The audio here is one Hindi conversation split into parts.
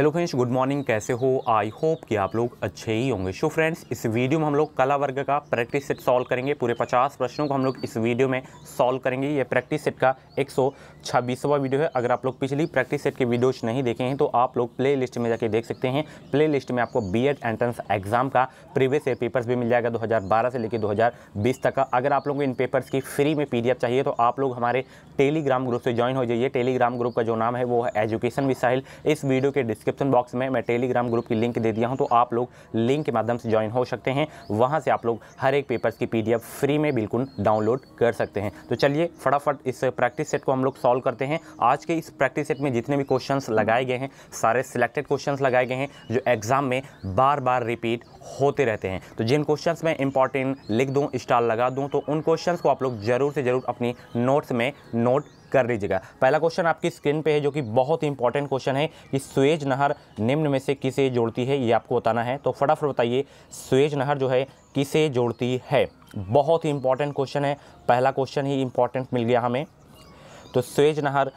हेलो फ्रेंड्स गुड मॉर्निंग कैसे हो आई होप कि आप लोग अच्छे ही होंगे शो फ्रेंड्स इस वीडियो में हम लोग कला वर्ग का प्रैक्टिस सेट सॉल्व करेंगे पूरे 50 प्रश्नों को हम लोग इस वीडियो में सॉल्व करेंगे ये प्रैक्टिस सेट का एक सौ वीडियो है अगर आप लोग पिछली प्रैक्टिस सेट के वीडियोज नहीं देखे हैं तो आप लोग प्ले लिस्ट में जाके देख सकते हैं प्ले लिस्ट में आपको बी एड एंट्रेंस एग्जाम का प्रीवियस ईयर पेपर्स भी मिल जाएगा दो से लेकर दो तक का अगर आप लोग को इन पेपर्स की फ्री में पी चाहिए तो आप लोग हमारे टेलीग्राम ग्रुप से ज्वाइन हो जाइए टेलीग्राम ग्रुप का जो नाम है वो है एजुकेशन विसाइल इस वीडियो के डिस्क्रिप्ट डिस्क्रिप्शन बॉक्स में मैं टेलीग्राम ग्रुप की लिंक दे दिया हूँ तो आप लोग लिंक के माध्यम से ज्वाइन हो सकते हैं वहाँ से आप लोग हर एक पेपर्स की पी फ्री में बिल्कुल डाउनलोड कर सकते हैं तो चलिए फटाफट इस प्रैक्टिस सेट को हम लोग सॉल्व करते हैं आज के इस प्रैक्टिस सेट में जितने भी क्वेश्चन लगाए गए हैं सारे सिलेक्टेड क्वेश्चन लगाए गए हैं जो एग्ज़ाम में बार बार रिपीट होते रहते हैं तो जिन क्वेश्चन में इंपॉर्टेंट लिख दूँ स्टार लगा दूँ तो उन क्वेश्चन को आप लोग ज़रूर से ज़रूर अपनी नोट्स में नोट कर लीजिएगा पहला क्वेश्चन आपकी स्क्रीन पे है जो कि बहुत इंपॉर्टेंट क्वेश्चन है कि स्वेज नहर निम्न में से किसे जोड़ती है ये आपको बताना है तो फटाफट बताइए स्वेज नहर जो है किसे जोड़ती है बहुत ही इंपॉर्टेंट क्वेश्चन है पहला क्वेश्चन ही इंपॉर्टेंट मिल गया हमें तो स्वेज नहर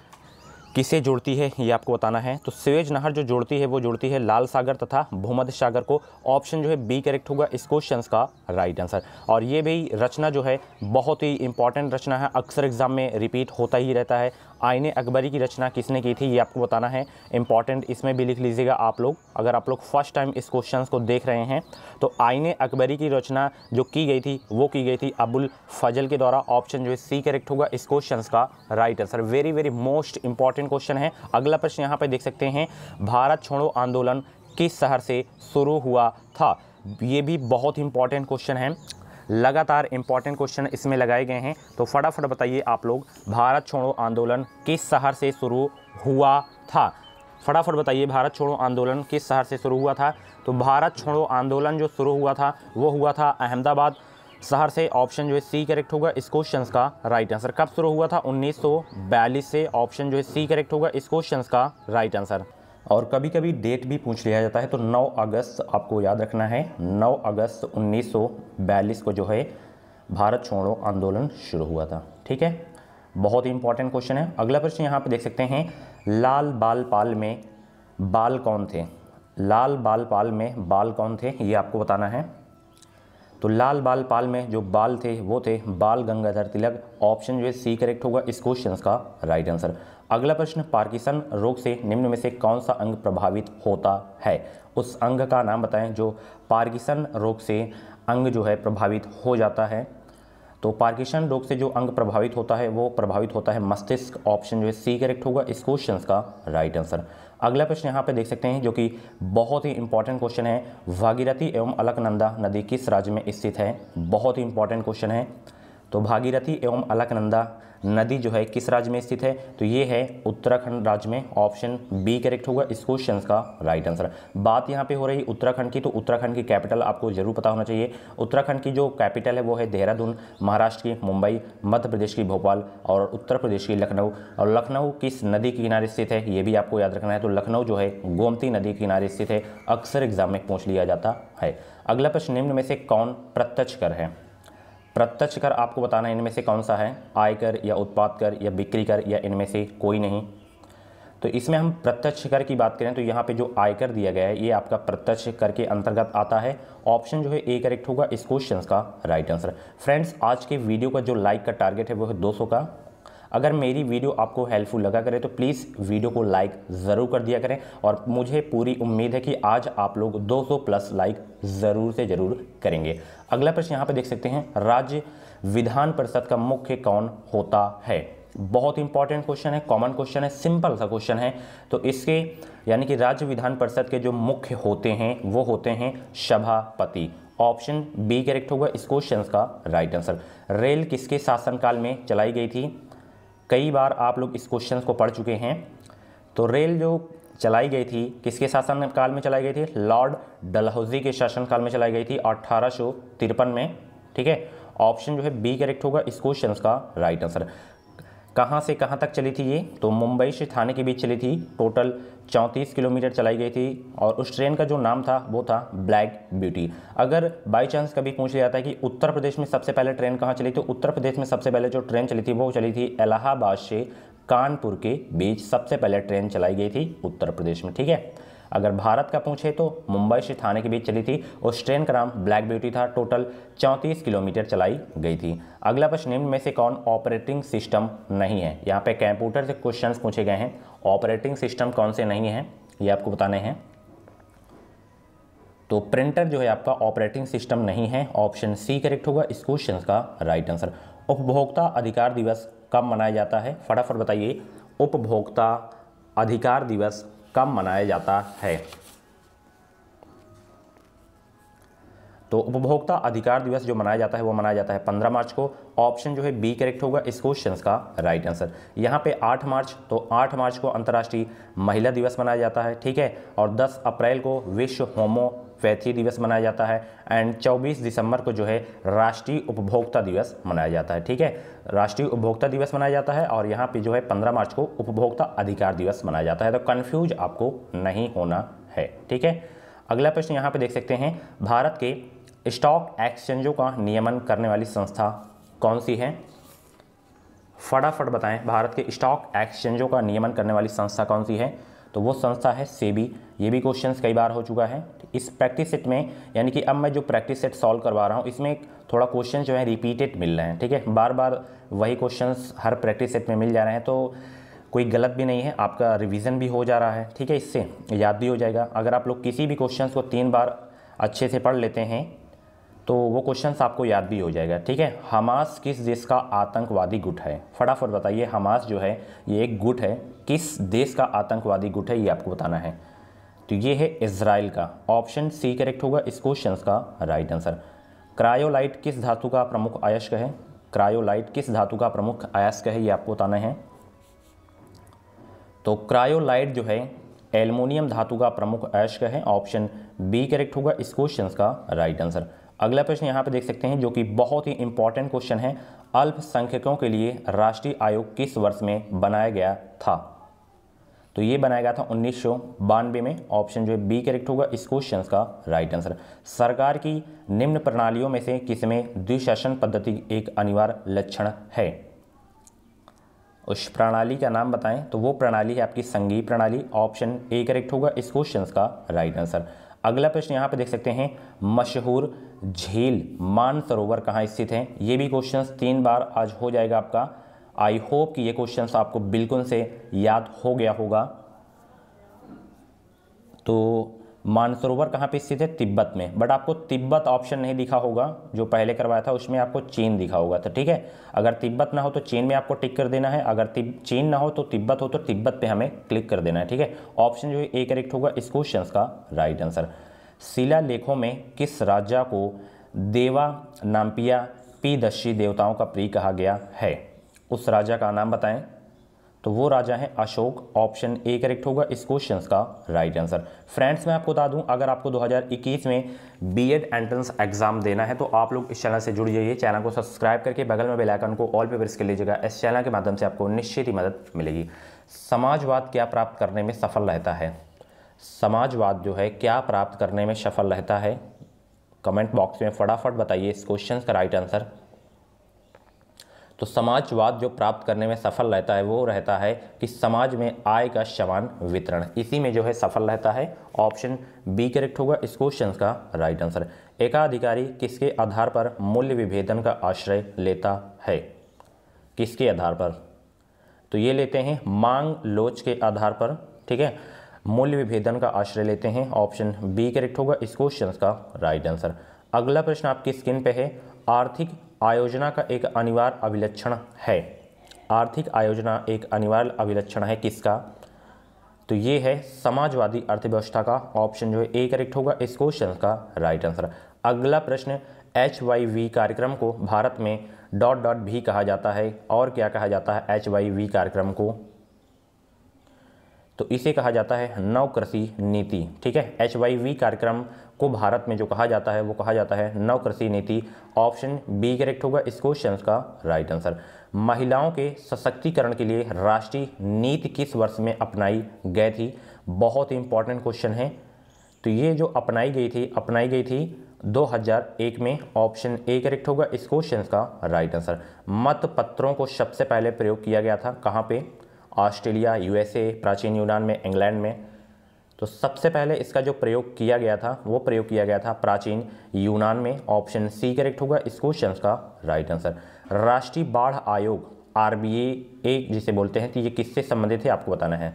किसे जोड़ती है ये आपको बताना है तो स्वेज नहर जो जोड़ती है वो जोड़ती है लाल सागर तथा भूमध्य सागर को ऑप्शन जो है बी करेक्ट होगा इस क्वेश्चन का राइट आंसर और ये भी रचना जो है बहुत ही इंपॉर्टेंट रचना है अक्सर एग्जाम में रिपीट होता ही रहता है आईने अकबरी की रचना किसने की थी ये आपको बताना है इंपॉर्टेंट इसमें भी लिख लीजिएगा आप लोग अगर आप लोग फर्स्ट टाइम इस क्वेश्चन को देख रहे हैं तो आईने अकबरी की रचना जो की गई थी वो की गई थी अबुल फजल के द्वारा ऑप्शन जो है सी करेक्ट होगा इस क्वेश्चन का right answer very very most important question है अगला प्रश्न यहाँ पर देख सकते हैं भारत छोड़ो आंदोलन किस शहर से शुरू हुआ था ये भी बहुत इंपॉर्टेंट क्वेश्चन है लगातार इंपॉर्टेंट क्वेश्चन इसमें लगाए गए हैं तो फटाफट बताइए आप लोग भारत छोड़ो आंदोलन किस शहर से शुरू हुआ था फटाफट बताइए भारत छोड़ो आंदोलन किस शहर से शुरू हुआ था तो भारत छोड़ो आंदोलन जो शुरू हुआ था वो हुआ था अहमदाबाद शहर से ऑप्शन जो है सी करेक्ट होगा इस क्वेश्चन का राइट आंसर कब शुरू हुआ था 1942 से ऑप्शन जो है सी करेक्ट होगा इस क्वेश्चन का राइट आंसर और कभी कभी डेट भी पूछ लिया जाता है तो 9 अगस्त आपको याद रखना है 9 अगस्त उन्नीस को जो है भारत छोड़ो आंदोलन शुरू हुआ था ठीक है बहुत ही इंपॉर्टेंट क्वेश्चन है अगला प्रश्न यहाँ पर देख सकते हैं लाल बाल पाल में बाल कौन थे लाल बाल पाल में बाल कौन थे ये आपको बताना है तो लाल बाल पाल में जो बाल थे वो थे बाल गंगाधर तिलक ऑप्शन जो है सी करेक्ट होगा इस क्वेश्चन का राइट आंसर अगला प्रश्न पार्किसन रोग से निम्न में से कौन सा अंग प्रभावित होता है उस अंग का नाम बताएं जो पार्किसन रोग से अंग जो है प्रभावित हो जाता है तो पार्किसन रोग से जो अंग प्रभावित होता है वो प्रभावित होता है मस्तिष्क ऑप्शन जो है सी करेक्ट होगा इस क्वेश्चन का राइट आंसर अगला प्रश्न यहाँ पे देख सकते हैं जो कि बहुत ही इंपॉर्टेंट क्वेश्चन है भागीरथी एवं अलकनंदा नदी किस राज्य में स्थित है बहुत ही इंपॉर्टेंट क्वेश्चन है तो भागीरथी एवं अलकनंदा नदी जो है किस राज्य में स्थित है तो ये है उत्तराखंड राज्य में ऑप्शन बी करेक्ट होगा इस क्वेश्चन का राइट आंसर बात यहाँ पे हो रही उत्तराखंड की तो उत्तराखंड की कैपिटल आपको जरूर पता होना चाहिए उत्तराखंड की जो कैपिटल है वो है देहरादून महाराष्ट्र की मुंबई मध्य प्रदेश की भोपाल और उत्तर प्रदेश की लखनऊ और लखनऊ किस नदी के किनारे स्थित है ये भी आपको याद रखना है तो लखनऊ जो है गोमती नदी के किनारे स्थित है अक्सर एग्जाम में पूछ लिया जाता है अगला प्रश्न निम्न में से कौन प्रत्यक्ष कर है प्रत्यक्ष कर आपको बताना इनमें से कौन सा है आयकर या उत्पाद कर या बिक्री कर या इनमें से कोई नहीं तो इसमें हम प्रत्यक्ष कर की बात करें तो यहाँ पे जो आयकर दिया गया है ये आपका प्रत्यक्ष कर के अंतर्गत आता है ऑप्शन जो है ए करेक्ट होगा इस क्वेश्चन का राइट आंसर फ्रेंड्स आज के वीडियो का जो लाइक का टारगेट है वो है 200 का अगर मेरी वीडियो आपको हेल्पफुल लगा करे तो प्लीज़ वीडियो को लाइक ज़रूर कर दिया करें और मुझे पूरी उम्मीद है कि आज आप लोग 200 प्लस लाइक ज़रूर से ज़रूर करेंगे अगला प्रश्न यहाँ पर देख सकते हैं राज्य विधान परिषद का मुख्य कौन होता है बहुत इंपॉर्टेंट क्वेश्चन है कॉमन क्वेश्चन है सिंपल सा क्वेश्चन है तो इसके यानी कि राज्य विधान परिषद के जो मुख्य होते हैं वो होते हैं सभापति ऑप्शन बी करेक्ट होगा इस क्वेश्चन का राइट आंसर रेल किसके शासनकाल में चलाई गई थी कई बार आप लोग इस क्वेश्चन को पढ़ चुके हैं तो रेल जो चलाई गई थी किसके शासनकाल में चलाई गई थी लॉर्ड डलहौजी के शासनकाल में चलाई गई थी अट्ठारह में ठीक है ऑप्शन जो है बी करेक्ट होगा इस क्वेश्चन का राइट आंसर कहाँ से कहाँ तक चली थी ये तो मुंबई से थाने के बीच चली थी टोटल 34 किलोमीटर चलाई गई थी और उस ट्रेन का जो नाम था वो था ब्लैक ब्यूटी अगर बाई चांस कभी पूछ लिया जाता है कि उत्तर प्रदेश में सबसे पहले ट्रेन कहाँ चली तो उत्तर प्रदेश में सबसे पहले जो ट्रेन चली थी वो चली थी इलाहाबाद से कानपुर के बीच सबसे पहले ट्रेन चलाई गई थी उत्तर प्रदेश में ठीक है अगर भारत का पूछे तो मुंबई से थाने के बीच चली थी उस ट्रेन का नाम ब्लैक ब्यूटी था टोटल चौंतीस किलोमीटर चलाई गई थी अगला प्रश्न निम्न में से कौन ऑपरेटिंग सिस्टम नहीं है यहाँ पे कंप्यूटर से क्वेश्चंस पूछे गए हैं ऑपरेटिंग सिस्टम कौन से नहीं है ये आपको बताने हैं तो प्रिंटर जो है आपका ऑपरेटिंग सिस्टम नहीं है ऑप्शन सी करेक्ट होगा इस क्वेश्चन का राइट आंसर उपभोक्ता अधिकार दिवस कब मनाया जाता है फटाफट बताइए उपभोक्ता अधिकार दिवस कम मनाया जाता है तो उपभोक्ता अधिकार दिवस जो मनाया जाता है वो मनाया जाता है 15 मार्च को ऑप्शन जो है बी करेक्ट होगा इस क्वेश्चन का राइट आंसर यहाँ पे 8 मार्च तो 8 मार्च को अंतर्राष्ट्रीय महिला दिवस मनाया जाता है ठीक है और 10 अप्रैल को विश्व होमो वैथी दिवस मनाया जाता है एंड 24 दिसंबर को जो है राष्ट्रीय उपभोक्ता दिवस मनाया जाता है ठीक है राष्ट्रीय उपभोक्ता दिवस मनाया जाता है और यहाँ पे जो है 15 मार्च को उपभोक्ता अधिकार दिवस मनाया जाता है तो कन्फ्यूज आपको नहीं होना है ठीक है अगला प्रश्न यहाँ पे देख सकते हैं भारत के स्टॉक एक्सचेंजों का नियमन करने वाली संस्था कौन सी है फटाफट बताएं भारत के स्टॉक एक्सचेंजों का नियमन करने वाली संस्था कौन सी है तो वो संस्था है सेबी ये भी क्वेश्चंस कई बार हो चुका है इस प्रैक्टिस सेट में यानी कि अब मैं जो प्रैक्टिस सेट सॉल्व करवा रहा हूँ इसमें थोड़ा क्वेश्चन जो है रिपीटेड मिल रहे हैं ठीक है बार बार वही क्वेश्चन हर प्रैक्टिस सेट में मिल जा रहे हैं तो कोई गलत भी नहीं है आपका रिविज़न भी हो जा रहा है ठीक है इससे याद भी हो जाएगा अगर आप लोग किसी भी क्वेश्चन को तीन बार अच्छे से पढ़ लेते हैं तो वो क्वेश्चन आपको याद भी हो जाएगा ठीक है हमास किस देश का आतंकवादी गुट है फटाफट बताइए हमास जो है ये एक गुट है किस देश का आतंकवादी गुट है ये आपको बताना है तो ये है इसराइल का ऑप्शन सी करेक्ट होगा इस क्वेश्चन का राइट आंसर क्रायोलाइट किस धातु का प्रमुख अयस्क है क्रायोलाइट किस धातु का प्रमुख अयस्क है ये आपको बताना है तो क्रायोलाइट जो है एल्युमिनियम धातु का प्रमुख अयस्क है ऑप्शन बी करेक्ट होगा इस क्वेश्चन का राइट आंसर अगला प्रश्न यहाँ पर देख सकते हैं जो कि बहुत ही इंपॉर्टेंट क्वेश्चन है अल्पसंख्यकों के लिए राष्ट्रीय आयोग किस वर्ष में बनाया गया था तो ये बनाया गया था उन्नीस में ऑप्शन जो है बी करेक्ट होगा इस क्वेश्चन का राइट आंसर सरकार की निम्न प्रणालियों में से किसमें द्विशासन पद्धति एक अनिवार्य लक्षण है उस प्रणाली का नाम बताएं तो वो प्रणाली है आपकी संघीय प्रणाली ऑप्शन ए करेक्ट होगा इस क्वेश्चन का राइट आंसर अगला प्रश्न यहाँ पर देख सकते हैं मशहूर झील मानसरोवर कहाँ स्थित है ये भी क्वेश्चन तीन बार आज हो जाएगा आपका आई होप कि ये क्वेश्चन आपको बिल्कुल से याद हो गया होगा तो मानसरोवर कहाँ पे स्थित है तिब्बत में बट आपको तिब्बत ऑप्शन नहीं दिखा होगा जो पहले करवाया था उसमें आपको चीन दिखा होगा तो ठीक है अगर तिब्बत ना हो तो चीन में आपको टिक कर देना है अगर चीन ना हो तो तिब्बत हो तो तिब्बत पे हमें क्लिक कर देना है ठीक है ऑप्शन जो है ए करेक्ट होगा इस क्वेश्चन का राइट आंसर शिला लेखों में किस राजा को देवा नामपिया पी देवताओं का प्री कहा गया है उस राजा का नाम बताएं तो वो राजा हैं अशोक ऑप्शन ए करेक्ट होगा इस क्वेश्चन का राइट आंसर फ्रेंड्स मैं आपको बता दूं अगर आपको 2021 में बीएड एंट्रेंस एग्जाम देना है तो आप लोग इस चैनल से जुड़ जाइए चैनल को सब्सक्राइब करके बगल में बेलाइकन को ऑल पे प्रेस कर लीजिएगा इस चैनल के माध्यम से आपको निश्चित ही मदद मिलेगी समाजवाद क्या प्राप्त करने में सफल रहता है समाजवाद जो है क्या प्राप्त करने में सफल रहता है कमेंट बॉक्स में फटाफट बताइए इस क्वेश्चन का राइट आंसर तो समाजवाद जो प्राप्त करने में सफल रहता है वो रहता है कि समाज में आय का समान वितरण इसी में जो है सफल रहता है ऑप्शन बी करेक्ट होगा इस क्वेश्चन का राइट आंसर एकाधिकारी किसके आधार पर मूल्य विभेदन का आश्रय लेता है किसके आधार पर तो ये लेते हैं मांग लोच के आधार पर ठीक है मूल्य विभेदन का आश्रय लेते हैं ऑप्शन बी करेक्ट होगा इस क्वेश्चन का राइट आंसर अगला प्रश्न आपकी स्क्रीन पे है आर्थिक आयोजना का एक अनिवार्य अभिलक्षण है आर्थिक आयोजना एक अनिवार्य अभिलक्षण है किसका तो ये है समाजवादी अर्थव्यवस्था का ऑप्शन जो है ए करेक्ट होगा इस क्वेश्चन का राइट आंसर अगला प्रश्न एच वाई वी कार्यक्रम को भारत में डॉट डॉट भी कहा जाता है और क्या कहा जाता है एच वाई वी कार्यक्रम को तो इसे कहा जाता है नवकृषि नीति ठीक है एच वाई वी कार्यक्रम को भारत में जो कहा जाता है वो कहा जाता है नवकृषि नीति ऑप्शन बी करेक्ट होगा इस क्वेश्चन का राइट आंसर महिलाओं के सशक्तिकरण के लिए राष्ट्रीय नीति किस वर्ष में अपनाई गई थी बहुत ही इंपॉर्टेंट क्वेश्चन है तो ये जो अपनाई गई थी अपनाई गई थी 2001 में ऑप्शन ए करेक्ट होगा इस क्वेश्चन का राइट आंसर मत पत्रों को सबसे पहले प्रयोग किया गया था कहाँ पे ऑस्ट्रेलिया यूएसए प्राचीन यूनान में इंग्लैंड में तो सबसे पहले इसका जो प्रयोग किया गया था वो प्रयोग किया गया था प्राचीन यूनान में ऑप्शन सी करेक्ट होगा इस क्वेश्चन का राइट आंसर राष्ट्रीय बाढ़ आयोग आर बी ए जिसे बोलते हैं तो ये किससे संबंधित है आपको बताना है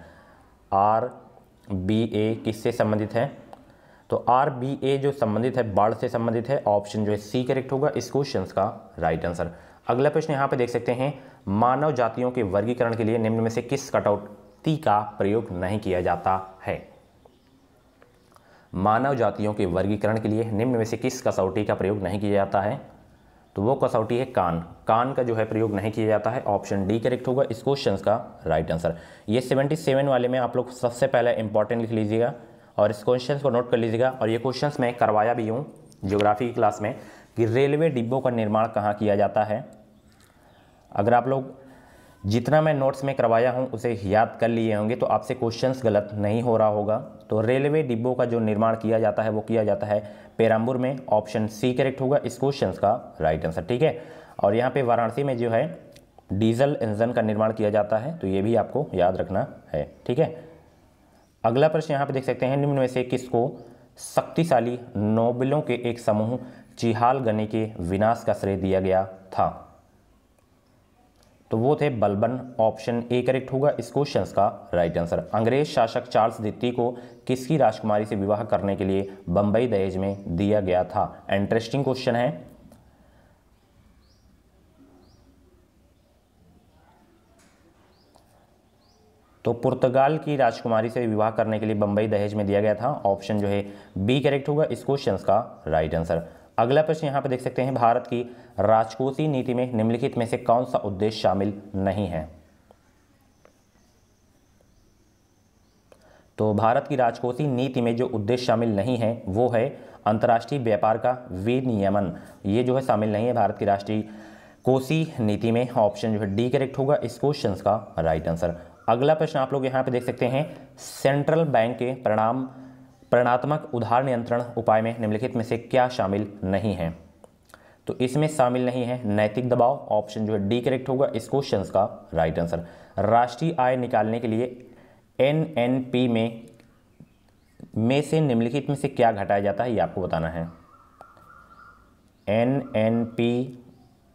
आर बी ए किससे संबंधित है तो आर बी ए जो संबंधित है बाढ़ से संबंधित है ऑप्शन जो है सी करेक्ट होगा इस क्वेश्चन का राइट आंसर अगला प्रश्न यहाँ पे देख सकते हैं मानव जातियों के वर्गीकरण के लिए निम्न में से किस कटौती का प्रयोग नहीं किया जाता है मानव जातियों के वर्गीकरण के लिए निम्न में से किस कसौटी का प्रयोग नहीं किया जाता है तो वो कसौटी है कान कान का जो है प्रयोग नहीं किया जाता है ऑप्शन डी करेक्ट होगा इस क्वेश्चन का राइट आंसर ये सेवेंटी सेवन वाले में आप लोग सबसे पहले इंपॉर्टेंट लिख लीजिएगा और इस क्वेश्चन को नोट कर लीजिएगा और ये क्वेश्चन मैं करवाया भी हूँ ज्योग्राफी की क्लास में कि रेलवे डिब्बों का निर्माण कहाँ किया जाता है अगर आप लोग जितना मैं नोट्स में करवाया हूँ उसे याद कर लिए होंगे तो आपसे क्वेश्चंस गलत नहीं हो रहा होगा तो रेलवे डिब्बों का जो निर्माण किया जाता है वो किया जाता है पेराम्बुर में ऑप्शन सी करेक्ट होगा इस क्वेश्चन का राइट आंसर ठीक है और यहाँ पे वाराणसी में जो है डीजल इंजन का निर्माण किया जाता है तो ये भी आपको याद रखना है ठीक है अगला प्रश्न यहाँ पे देख सकते हैं निम्न में से किसको शक्तिशाली नोबलों के एक समूह चिहाल गने के विनाश का श्रेय दिया गया था तो वो थे बलबन ऑप्शन ए करेक्ट होगा इस क्वेश्चन का राइट आंसर अंग्रेज शासक चार्ल्स द्वितीय को किसकी राजकुमारी से विवाह करने के लिए बंबई दहेज में दिया गया था इंटरेस्टिंग क्वेश्चन है तो पुर्तगाल की राजकुमारी से विवाह करने के लिए बंबई दहेज में दिया गया था ऑप्शन जो है बी करेक्ट होगा इस क्वेश्चन का राइट आंसर अगला प्रश्न यहाँ पर देख सकते हैं भारत की राजकोषीय नीति में निम्नलिखित में से कौन सा उद्देश्य शामिल नहीं है तो भारत की राजकोषीय नीति में जो उद्देश्य शामिल नहीं है वो है अंतर्राष्ट्रीय व्यापार का विनियमन ये जो है शामिल नहीं है भारत की राष्ट्रीय कोसी नीति में ऑप्शन जो है डी करेक्ट होगा इस क्वेश्चन का राइट आंसर अगला प्रश्न आप लोग यहाँ पे देख सकते हैं सेंट्रल बैंक के परिणाम प्रणात्मक उधार नियंत्रण उपाय में निम्नलिखित में से क्या शामिल नहीं है तो इसमें शामिल नहीं है नैतिक दबाव ऑप्शन जो है डी करेक्ट होगा इस क्वेश्चन का राइट आंसर राष्ट्रीय आय निकालने के लिए एन एन पी में में से निम्नलिखित में से क्या घटाया जाता है ये आपको बताना है एन एन पी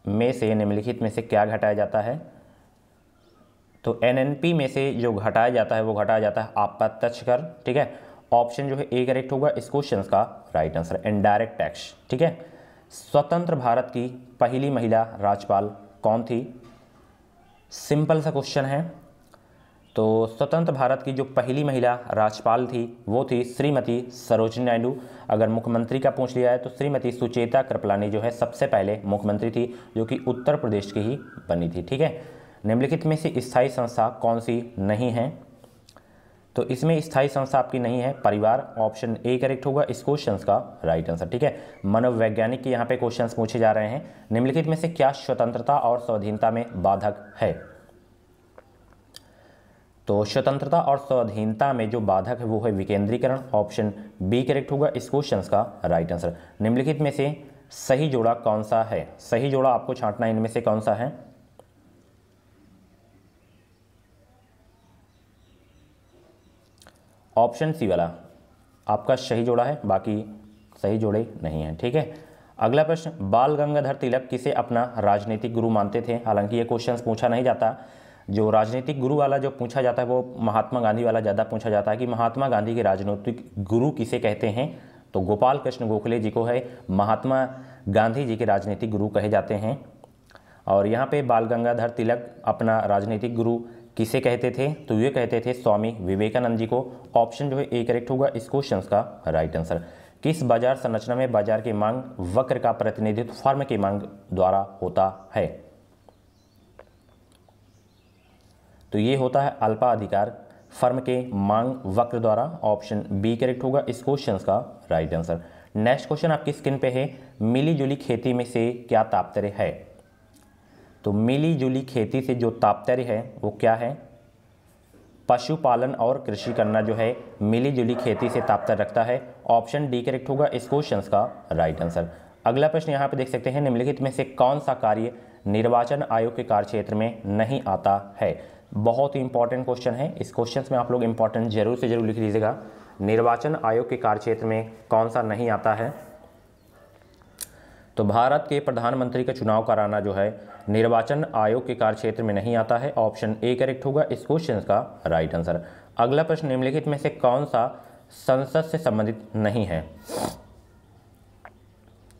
में से निम्नलिखित में से क्या घटाया जाता है तो एन एन पी में से जो घटाया जाता है वो घटाया जाता है आपत्तच कर ठीक है ऑप्शन जो है ए करेक्ट होगा इस क्वेश्चन का राइट आंसर इनडायरेक्ट टैक्स ठीक है स्वतंत्र भारत की पहली महिला राज्यपाल कौन थी सिंपल सा क्वेश्चन है तो स्वतंत्र भारत की जो पहली महिला राज्यपाल थी वो थी श्रीमती सरोजनी नायडू अगर मुख्यमंत्री का पूछ लिया है तो श्रीमती सुचेता कृपलानी जो है सबसे पहले मुख्यमंत्री थी जो कि उत्तर प्रदेश की ही बनी थी ठीक है निम्नलिखित में से स्थायी संस्था कौन सी नहीं है तो इसमें स्थायी संस्था आपकी नहीं है परिवार ऑप्शन ए करेक्ट होगा इस क्वेश्चन का राइट आंसर ठीक है मनोवैज्ञानिक के यहाँ पे क्वेश्चन पूछे जा रहे हैं निम्नलिखित में से क्या स्वतंत्रता और स्वाधीनता में बाधक है तो स्वतंत्रता और स्वाधीनता में जो बाधक है वो है विकेंद्रीकरण ऑप्शन बी करेक्ट होगा इस क्वेश्चन का राइट आंसर निम्नलिखित में से सही जोड़ा कौन सा है सही जोड़ा आपको छांटना इनमें से कौन सा है ऑप्शन सी वाला आपका सही जोड़ा है बाकी सही जोड़े नहीं हैं ठीक है अगला प्रश्न बाल गंगाधर तिलक किसे अपना राजनीतिक गुरु मानते थे हालांकि ये क्वेश्चन पूछा नहीं जाता जो राजनीतिक गुरु वाला जो पूछा जाता है वो महात्मा गांधी वाला ज़्यादा पूछा जाता है कि महात्मा गांधी के राजनीतिक गुरु किसे कहते हैं तो गोपाल कृष्ण गोखले जी को है महात्मा गांधी जी के राजनीतिक गुरु कहे जाते हैं और यहाँ पे बाल गंगाधर तिलक अपना राजनीतिक गुरु किसे कहते थे तो ये कहते थे स्वामी विवेकानंद जी को ऑप्शन जो है ए करेक्ट होगा इस क्वेश्चन का राइट आंसर किस बाजार संरचना में बाजार की मांग वक्र का प्रतिनिधित्व फर्म की मांग द्वारा होता है तो ये होता है अल्पा अधिकार फर्म के मांग वक्र द्वारा ऑप्शन बी करेक्ट होगा इस क्वेश्चन का राइट आंसर नेक्स्ट क्वेश्चन आपकी स्क्रीन पे है मिलीजुली खेती में से क्या तात्पर्य है तो मिली जुली खेती से जो तात्पर्य है वो क्या है पशुपालन और कृषि करना जो है मिली जुली खेती से तात्पर्य रखता है ऑप्शन डी करेक्ट होगा इस क्वेश्चन का राइट आंसर अगला प्रश्न यहाँ पे देख सकते हैं निम्नलिखित में से कौन सा कार्य निर्वाचन आयोग के कार्यक्षेत्र में नहीं आता है बहुत ही इंपॉर्टेंट क्वेश्चन है इस क्वेश्चन में आप लोग इंपॉर्टेंट जरूर से जरूर लिख लीजिएगा निर्वाचन आयोग के कार्यक्षेत्र में कौन सा नहीं आता है तो भारत के प्रधानमंत्री का चुनाव कराना जो है निर्वाचन आयोग के कार्यक्षेत्र में नहीं आता है ऑप्शन ए करेक्ट होगा इस क्वेश्चन का राइट आंसर अगला प्रश्न निम्नलिखित में से कौन सा संसद से संबंधित नहीं है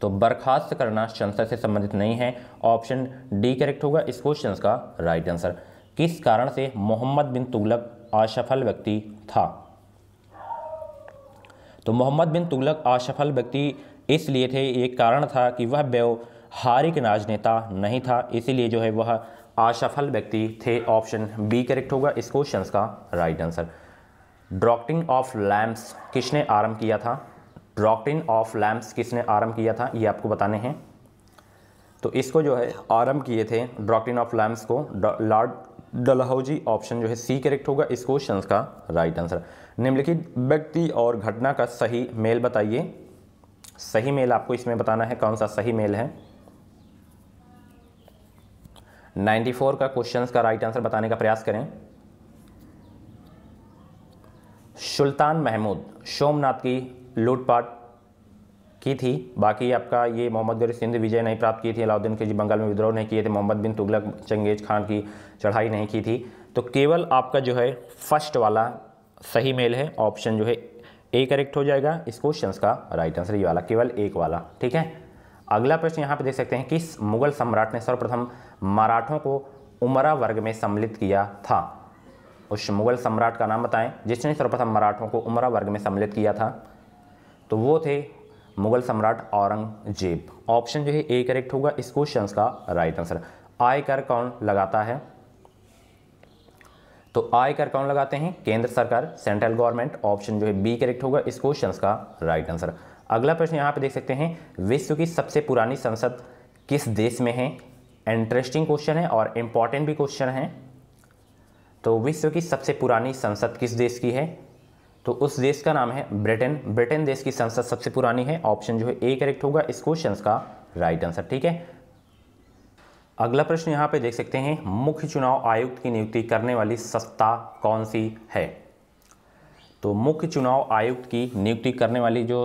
तो बर्खास्त करना संसद से संबंधित नहीं है ऑप्शन डी करेक्ट होगा इस क्वेश्चन का राइट आंसर किस कारण से मोहम्मद बिन तुगलक असफल व्यक्ति था तो मोहम्मद बिन तुगलक असफल व्यक्ति इसलिए थे एक कारण था कि वह हारिक राजनेता नहीं था इसीलिए जो है वह असफल व्यक्ति थे ऑप्शन बी करेक्ट होगा इस क्वेश्चन का right answer doctrine of lapse किसने आरंभ किया था ड्रॉक्टिंग ऑफ लैम्प्स किसने आरंभ किया था ये आपको बताने हैं तो इसको जो है आरंभ किए थे ड्रॉक्टिंग ऑफ लैम्प्स को लॉर्ड डलहौजी ऑप्शन जो है सी करेक्ट होगा इस क्वेश्चन का राइट आंसर निम्नलिखित व्यक्ति और घटना का सही मेल बताइए सही मेल आपको इसमें बताना है कौन सा सही मेल है 94 का क्वेश्चन का राइट आंसर बताने का प्रयास करें सुल्तान महमूद सोमनाथ की लूटपाट की थी बाकी आपका ये मोहम्मद गरी सिंध विजय नहीं प्राप्त की थी अलाउद्दीन खिलजी बंगाल में विद्रोह नहीं किए थे मोहम्मद बिन तुगलक चंगेज खान की चढ़ाई नहीं की थी तो केवल आपका जो है फर्स्ट वाला सही मेल है ऑप्शन जो है ए करेक्ट हो जाएगा इस क्वेश्चन का राइट आंसर ये वाला केवल एक वाला ठीक है अगला प्रश्न यहाँ पे देख सकते हैं किस मुगल सम्राट ने सर्वप्रथम मराठों को उमरा वर्ग में सम्मिलित किया था उस मुग़ल सम्राट का नाम बताएं जिसने सर्वप्रथम मराठों को उमरा वर्ग में सम्मिलित किया था तो वो थे मुग़ल सम्राट औरंगजेब ऑप्शन जो है ए करेक्ट होगा इस क्वेश्चन का राइट आंसर आयकर कौन लगाता है तो आयकर कौन लगाते हैं केंद्र सरकार सेंट्रल गवर्नमेंट ऑप्शन जो है बी करेक्ट होगा इस क्वेश्चन का राइट आंसर अगला प्रश्न यहां पे देख सकते हैं विश्व की सबसे पुरानी संसद किस देश में है इंटरेस्टिंग क्वेश्चन है और इम्पॉर्टेंट भी क्वेश्चन है तो विश्व की सबसे पुरानी संसद किस देश की है तो उस देश का नाम है ब्रिटेन ब्रिटेन देश की संसद सबसे पुरानी है ऑप्शन जो है ए करेक्ट होगा इस क्वेश्चन का राइट आंसर ठीक है अगला प्रश्न यहाँ पे देख सकते हैं मुख्य चुनाव आयुक्त की नियुक्ति करने वाली संस्था कौन सी है तो मुख्य चुनाव आयुक्त की नियुक्ति करने वाली जो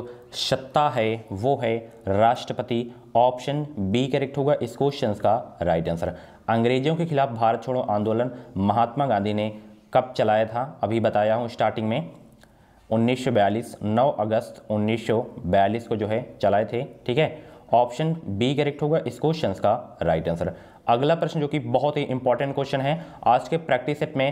सत्ता है वो है राष्ट्रपति ऑप्शन बी करेक्ट होगा इस क्वेश्चन का राइट आंसर अंग्रेजों के खिलाफ भारत छोड़ो आंदोलन महात्मा गांधी ने कब चलाया था अभी बताया हूँ स्टार्टिंग में 1942 9 अगस्त 1942 को जो है चलाए थे ठीक है ऑप्शन बी करेक्ट होगा इस क्वेश्चन का राइट आंसर अगला प्रश्न जो कि बहुत ही इंपॉर्टेंट क्वेश्चन है आज के प्रैक्टिस सेट में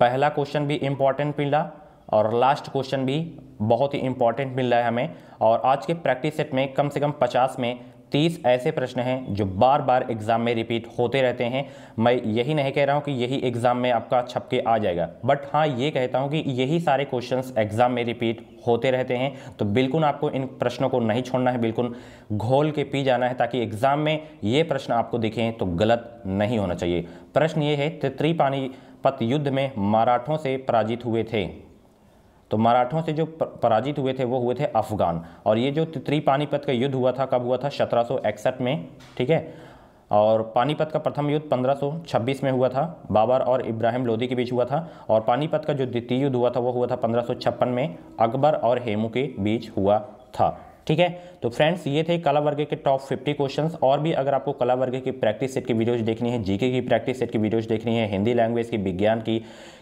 पहला क्वेश्चन भी इंपॉर्टेंट मिला और लास्ट क्वेश्चन भी बहुत ही इंपॉर्टेंट मिल रहा है हमें और आज के प्रैक्टिस सेट में कम से कम 50 में तीस ऐसे प्रश्न हैं जो बार बार एग्ज़ाम में रिपीट होते रहते हैं मैं यही नहीं कह रहा हूँ कि यही एग्ज़ाम में आपका छपके आ जाएगा बट हाँ ये कहता हूँ कि यही सारे क्वेश्चंस एग्ज़ाम में रिपीट होते रहते हैं तो बिल्कुल आपको इन प्रश्नों को नहीं छोड़ना है बिल्कुल घोल के पी जाना है ताकि एग्ज़ाम में ये प्रश्न आपको दिखें तो गलत नहीं होना चाहिए प्रश्न ये है त्रिपाणी पत युद्ध में मराठों से पराजित हुए थे तो मराठों से जो पराजित हुए थे वो हुए थे अफ़गान और ये जो त्रि पानीपत का युद्ध हुआ था कब हुआ था सत्रह में ठीक है और पानीपत का प्रथम युद्ध 1526 में हुआ था बाबर और इब्राहिम लोदी के बीच हुआ था और पानीपत का जो द्वितीय युद्ध हुआ था वो हुआ था 1556 में अकबर और हेमू के बीच हुआ था ठीक है तो फ्रेंड्स ये थे कला वर्ग के टॉप फिफ्टी क्वेश्चन और भी अगर आपको कला वर्ग की प्रैक्टिस सेट की वीडियोज देखनी है जीके की प्रैक्टिस सेट की वीडियोज देखनी है हिंदी लैंग्वेज की विज्ञान की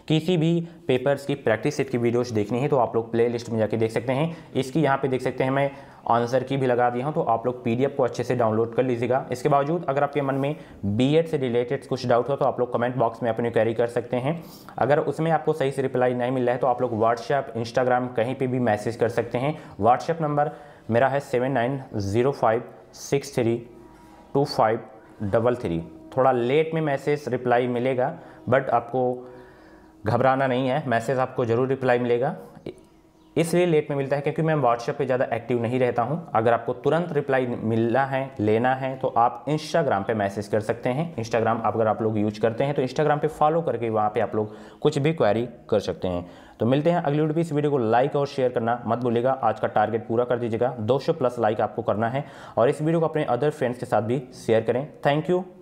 किसी भी पेपर्स की प्रैक्टिस सेट की वीडियोज देखनी है तो आप लोग प्ले लिस्ट में जाके देख सकते हैं इसकी यहाँ पे देख सकते हैं मैं आंसर की भी लगा दिया हूँ तो आप लोग पी को अच्छे से डाउनलोड कर लीजिएगा इसके बावजूद अगर आपके मन में बी से रिलेटेड कुछ डाउट हो तो आप लोग कमेंट बॉक्स में अपनी क्वेरी कर सकते हैं अगर उसमें आपको सही से रिप्लाई नहीं मिल रहा है तो आप लोग व्हाट्सएप इंस्टाग्राम कहीं पर भी मैसेज कर सकते हैं व्हाट्सएप नंबर मेरा है seven nine zero five six three two five double three थोड़ा लेट में मैसेज रिप्लाई मिलेगा बट आपको घबराना नहीं है मैसेज आपको ज़रूर रिप्लाई मिलेगा इसलिए लेट में मिलता है क्योंकि मैं व्हाट्सएप पे ज़्यादा एक्टिव नहीं रहता हूँ अगर आपको तुरंत रिप्लाई मिलना है लेना है तो आप इंस्टाग्राम पे मैसेज कर सकते हैं इंस्टाग्राम अगर आप लोग यूज करते हैं तो इंस्टाग्राम पे फॉलो करके वहाँ पे आप लोग कुछ भी क्वेरी कर सकते हैं तो मिलते हैं अगली वीडियो इस वीडियो को लाइक और शेयर करना मत भूलिएगा आज का टारगेट पूरा कर दीजिएगा दो प्लस लाइक आपको करना है और इस वीडियो को अपने अदर फ्रेंड्स के साथ भी शेयर करें थैंक यू